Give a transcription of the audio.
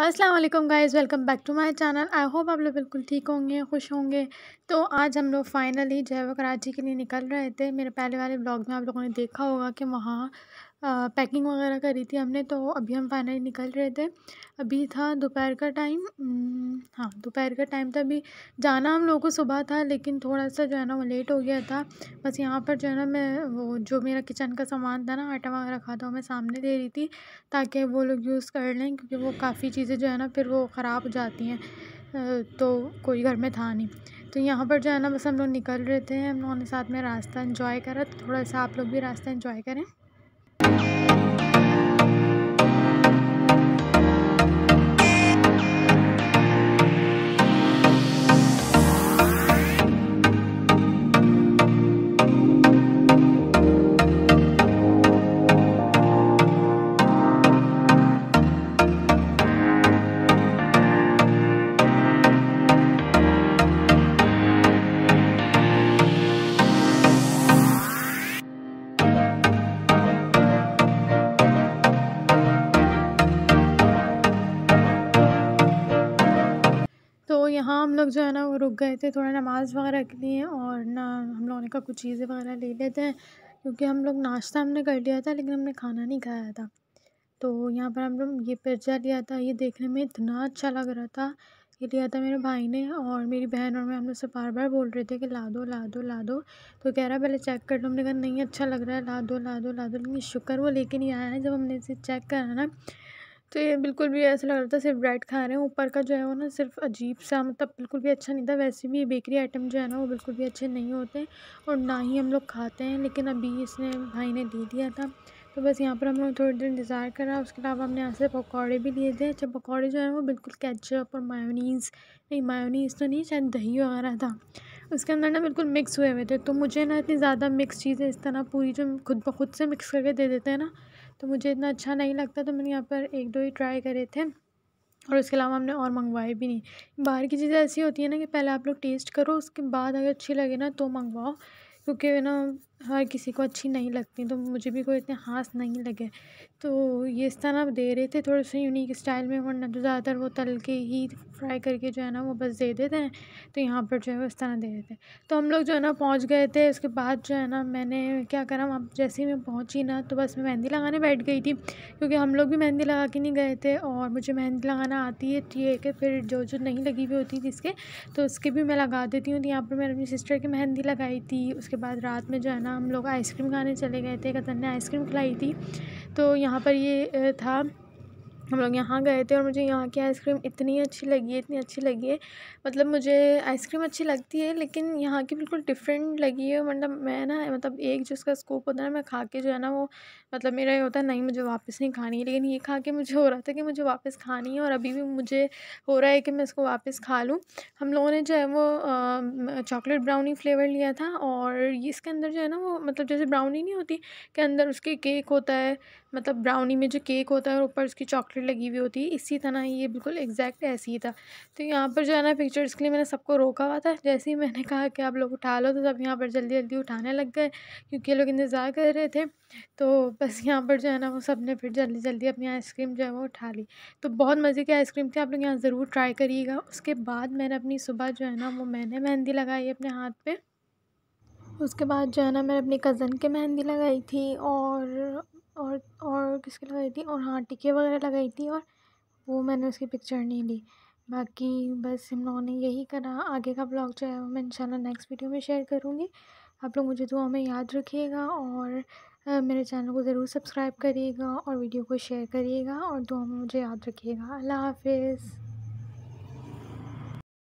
अस्सलाम वालेकुम welcome back to my channel I hope आप लोग बिल्कुल ठीक होंगे खुश होंगे तो आज हम लोग फाइनली जो है वो कराची के लिए निकल रहे थे मेरे पहले वाले ब्लॉग में आप लोगों ने देखा होगा कि वहाँ पैकिंग वगैरह करी थी हमने तो अभी हम फाइनली निकल रहे थे अभी था दोपहर का टाइम हाँ दोपहर का टाइम था अभी जाना हम लोगों को सुबह था लेकिन थोड़ा सा जो है ना वो लेट हो गया था बस यहाँ पर जो है ना मैं वो जो मेरा किचन का सामान था ना आटा वगैरह रखा था वो मैं सामने दे रही थी ताकि वो लोग यूज़ कर लें क्योंकि वो काफ़ी चीज़ें जो है ना फिर वो ख़राब हो जाती हैं तो कोई घर में था नहीं तो यहाँ पर जो है ना बस हम लोग निकल रहे थे हम लोगों ने साथ में रास्ता इन्जॉय करा तो थोड़ा सा आप लोग भी रास्ता इन्जॉय करें यहाँ हम लोग जो है ना वो रुक गए थे थोड़ा नमाज़ वगैरह के लिए और ना हम लोगों ने कहा कुछ चीज़ें वगैरह ले लेते हैं क्योंकि हम लोग नाश्ता हमने कर लिया था लेकिन हमने खाना नहीं खाया था तो यहाँ पर हम लोग ये पिज्ज़ा लिया था ये देखने में इतना अच्छा लग रहा था ये लिया था मेरे भाई ने और मेरी बहन और मैं हम लोग से बार बार बोल रहे थे कि ला दो ला दो ला दो तो कह रहा पहले चेक कर लो हमने कहा नहीं अच्छा लग रहा है ला दो ला दो ला दो लेकिन शुक्र वो लेके नहीं आया है जब हमने इसे चेक करा ना तो ये बिल्कुल भी ऐसा लग रहा था सिर्फ ब्रेड खा रहे हैं ऊपर का जो है वो ना सिर्फ अजीब सा मतलब बिल्कुल भी अच्छा नहीं था वैसे भी बेकरी आइटम जो है ना वो बिल्कुल भी अच्छे नहीं होते हैं और ना ही हम लोग खाते हैं लेकिन अभी इसने भाई ने दे दिया था तो बस यहाँ पर हम लोग थोड़ी देर इंतज़ार करा उसके अलावा हमने यहाँ से पकौड़े भी लिए थे अच्छा पकौड़े जो है वो बिल्कुल कैचअप और मायोनीज़ नहीं मायोनीस तो नहीं शायद दही वगैरह था उसके अंदर ना बिल्कुल मिक्स हुए हुए थे तो मुझे ना इतनी ज़्यादा मिक्स चीज़ें इस तरह पूरी जो खुद ब खुद से मिक्स करके दे देते हैं ना तो मुझे इतना अच्छा नहीं लगता तो मैंने यहाँ पर एक दो ही ट्राई करे थे और उसके अलावा हमने और मंगवाए भी नहीं बाहर की चीज़ें ऐसी होती है ना कि पहले आप लोग टेस्ट करो उसके बाद अगर अच्छी लगे ना तो मंगवाओ क्योंकि ना हर किसी को अच्छी नहीं लगती तो मुझे भी कोई इतने ख़ास नहीं लगे तो ये इस तरह दे रहे थे थोड़े से यूनिक स्टाइल में वरना तो ज़्यादातर वो तल के ही फ्राई करके जो है ना वो बस दे देते हैं तो यहाँ पर जो है वो इस तरह दे रहे थे तो हम लोग जो है ना पहुँच गए थे उसके बाद जो है ना मैंने क्या करा वहाँ जैसे ही मैं पहुँची ना तो बस मैं मेहंदी लगाने बैठ गई थी क्योंकि हम लोग भी मेहंदी लगा के नहीं गए थे और मुझे मेहंदी लगाना आती है ठीक है फिर जो जो नहीं लगी हुई होती थी इसके तो उसके भी मैं लगा देती हूँ तो यहाँ पर मैंने अपनी सिस्टर की मेहंदी लगाई थी उसके बाद रात में जो है ना ना हम लोग आइसक्रीम खाने चले गए थे कतन ने आइसक्रीम खिलाई थी तो यहाँ पर ये था हम लोग यहाँ गए थे और मुझे यहाँ की आइसक्रीम इतनी अच्छी लगी है इतनी अच्छी लगी है मतलब मुझे आइसक्रीम अच्छी लगती है लेकिन यहाँ की बिल्कुल डिफ़रेंट लगी है मतलब मैं ना मतलब एक जिसका स्कोप होता है ना मैं खा के जो है ना वो मतलब मेरा ये होता है नहीं मुझे वापस नहीं खानी है लेकिन ये खा के मुझे हो रहा था कि मुझे वापस खानी है और अभी भी मुझे हो रहा है कि मैं इसको वापस खा लूँ हम लोगों ने जो है वो चॉकलेट ब्राउनी फ्लेवर लिया था और इसके अंदर जो है ना वो मतलब जैसे ब्राउनी नहीं होती के अंदर उसके केक होता है मतलब ब्राउनी में जो केक होता है और ऊपर उसकी चॉकलेट पोर्ट्रेट लगी हुई होती है इसी तरह ये बिल्कुल एग्जैक्ट ऐसी ही था तो यहाँ पर जो है ना पिक्चर्स के लिए मैंने सबको रोका हुआ था जैसे ही मैंने कहा कि आप लोग उठा लो तो सब यहाँ पर जल्दी जल्दी उठाने लग गए क्योंकि ये लोग इंतज़ार कर रहे थे तो बस यहाँ पर जो है ना वो सब ने फिर जल्दी जल्दी अपनी आइसक्रीम जो है वो उठा ली तो बहुत मज़े की आइसक्रीम थी आप लोग यहाँ ज़रूर ट्राई करिएगा उसके बाद मैंने अपनी सुबह जो है ना वो मैंने मेहंदी लगाई अपने हाथ पर उसके बाद जो है ना मैंने अपनी कज़न के मेहंदी लगाई थी और और और किसके लगाई थी और हाँ टिके वगैरह लगाई थी और वो मैंने उसकी पिक्चर नहीं ली बाकी बस हम लोगों ने यही करा आगे का ब्लॉग जो है वो मैं इंशाल्लाह नेक्स्ट वीडियो में शेयर करूँगी आप लोग मुझे दुआ में याद रखिएगा और मेरे चैनल को ज़रूर सब्सक्राइब करिएगा और वीडियो को शेयर करिएगा और दुआ में मुझे याद रखिएगा अल्लाह हाफिज़